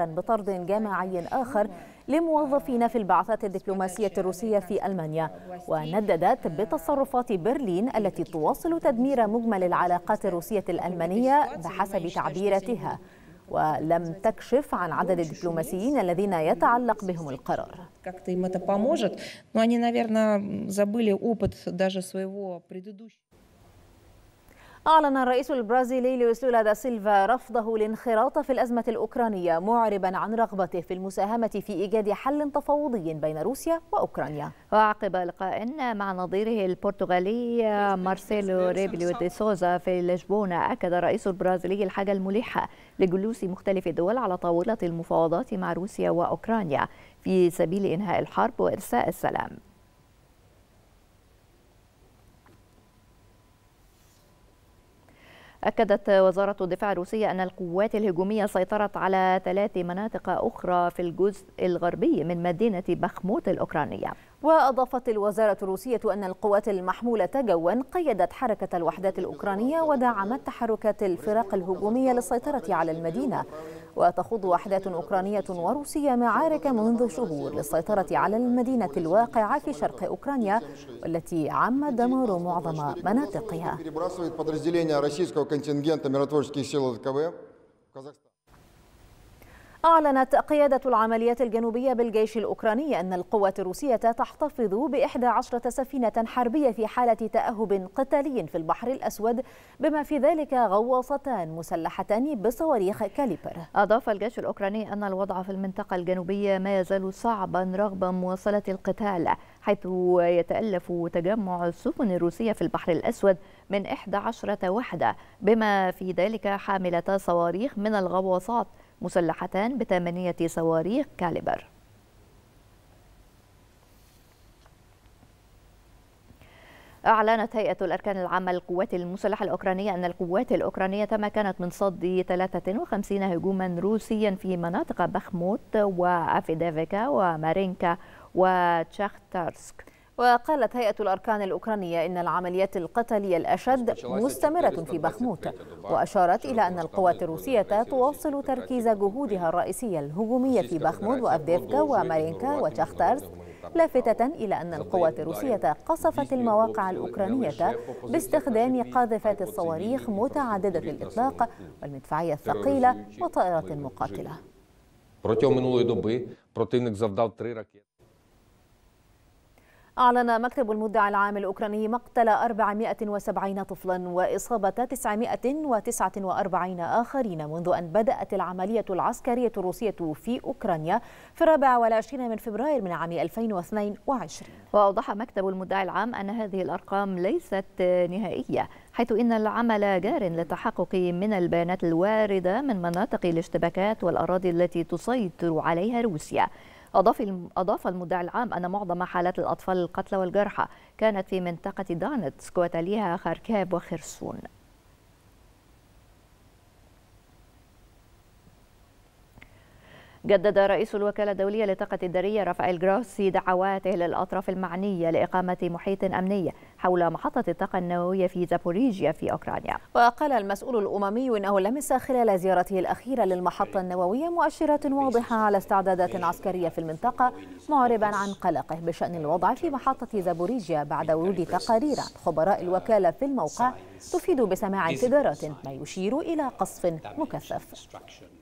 بطرد جماعي آخر لموظفين في البعثات الدبلوماسية الروسية في ألمانيا ونددت بتصرفات برلين التي تواصل تدمير مجمل العلاقات الروسية الألمانية بحسب تعبيراتها ولم تكشف عن عدد الدبلوماسيين الذين يتعلق بهم القرار أعلن الرئيس البرازيلي لويس لولا دا سيلفا رفضه الانخراط في الأزمة الأوكرانية معربا عن رغبته في المساهمة في إيجاد حل تفاوضي بين روسيا وأوكرانيا وعقب لقاء مع نظيره البرتغالي مارسيلو ريبليو دي سوزا في لشبونة أكد الرئيس البرازيلي الحاجة الملحة لجلوس مختلف الدول على طاولة المفاوضات مع روسيا وأوكرانيا في سبيل إنهاء الحرب وإرساء السلام أكدت وزارة الدفاع الروسية أن القوات الهجومية سيطرت على ثلاث مناطق أخرى في الجزء الغربي من مدينة بخموت الأوكرانية وأضافت الوزارة الروسية أن القوات المحمولة جوا قيدت حركة الوحدات الأوكرانية ودعمت تحركات الفرق الهجومية للسيطرة على المدينة وتخوض وحدات أوكرانية وروسية معارك منذ شهور للسيطرة على المدينة الواقعة في شرق أوكرانيا والتي عم دمار معظم مناطقها أعلنت قيادة العمليات الجنوبية بالجيش الأوكراني أن القوات الروسية تحتفظ بإحدى عشرة سفينة حربية في حالة تأهب قتالي في البحر الأسود بما في ذلك غواصتان مسلحتان بصواريخ كاليبر أضاف الجيش الأوكراني أن الوضع في المنطقة الجنوبية ما يزال صعبا رغم مواصلة القتال حيث يتألف تجمع السفن الروسية في البحر الأسود من 11 وحدة بما في ذلك حاملة صواريخ من الغواصات مسلحتان بثمانية صواريخ كاليبر أعلنت هيئة الأركان العامة للقوات المسلحة الأوكرانية أن القوات الأوكرانية تمكنت من صد 53 هجوما روسيا في مناطق بخموت وأفيديفيكا ومارينكا وتشاختارسك وقالت هيئة الأركان الأوكرانية إن العمليات القتالية الأشد مستمرة في بخموت وأشارت إلى أن القوات الروسية تواصل تركيز جهودها الرئيسية الهجومية في بخموت وأفديفكا ومارينكا وتشختارسك لافتة إلى أن القوات الروسية قصفت المواقع الأوكرانية باستخدام قاذفات الصواريخ متعددة الإطلاق والمدفعية الثقيلة وطائرة مقاتلة. أعلن مكتب المدعي العام الأوكراني مقتل 470 طفلا وإصابة 949 آخرين منذ أن بدأت العملية العسكرية الروسية في أوكرانيا في الرابع والعشرين من فبراير من عام 2022 وأوضح مكتب المدعي العام أن هذه الأرقام ليست نهائية حيث إن العمل جار للتحقق من البيانات الواردة من مناطق الاشتباكات والأراضي التي تسيطر عليها روسيا أضاف أضاف المدعي العام أن معظم حالات الأطفال القتلى والجرحى كانت في منطقة دانتسك وتليها خاركاب وخرسون جدد رئيس الوكالة الدولية للطاقة الذرية رافائيل جراسي دعواته للأطراف المعنية لإقامة محيط أمني حول محطة الطاقة النووية في زابوريجيا في أوكرانيا وقال المسؤول الأممي أنه لمس خلال زيارته الأخيرة للمحطة النووية مؤشرات واضحة على استعدادات عسكرية في المنطقة معربا عن قلقه بشأن الوضع في محطة زابوريجيا بعد ورود تقارير عن خبراء الوكالة في الموقع تفيد بسماع انفجارات ما يشير إلى قصف مكثف